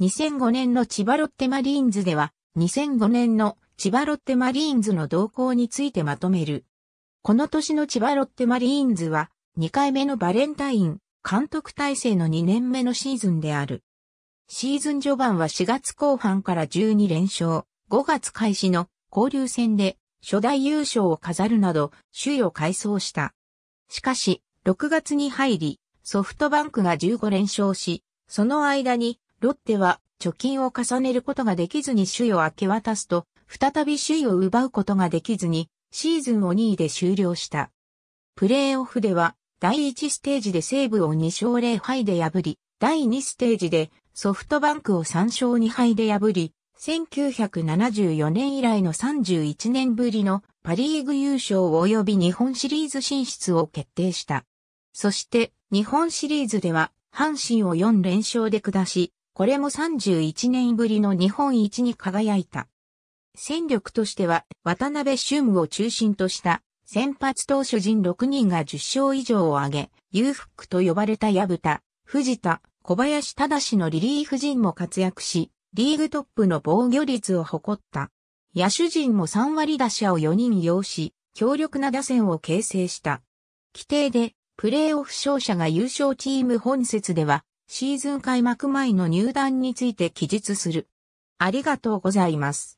2005年の千葉ロッテマリーンズでは、2005年の千葉ロッテマリーンズの動向についてまとめる。この年の千葉ロッテマリーンズは、2回目のバレンタイン、監督体制の2年目のシーズンである。シーズン序盤は4月後半から12連勝、5月開始の交流戦で初代優勝を飾るなど、首位を改装した。しかし、6月に入り、ソフトバンクが15連勝し、その間にロッテは貯金を重ねることができずに首位を明け渡すと、再び首位を奪うことができずに、シーズンを2位で終了した。プレーオフでは、第1ステージで西武を2勝0敗で破り、第2ステージでソフトバンクを3勝2敗で破り、1974年以来の31年ぶりのパリーグ優勝及び日本シリーズ進出を決定した。そして日本シリーズでは阪神を4連勝で下し、これも31年ぶりの日本一に輝いた。戦力としては渡辺俊を中心とした先発投手陣6人が10勝以上を挙げ、裕福と呼ばれた矢蓋、藤田、小林忠のリリーフ陣も活躍し、リーグトップの防御率を誇った。野手陣も3割打者を4人擁し、強力な打線を形成した。規定で、プレーオフ勝者が優勝チーム本節では、シーズン開幕前の入団について記述する。ありがとうございます。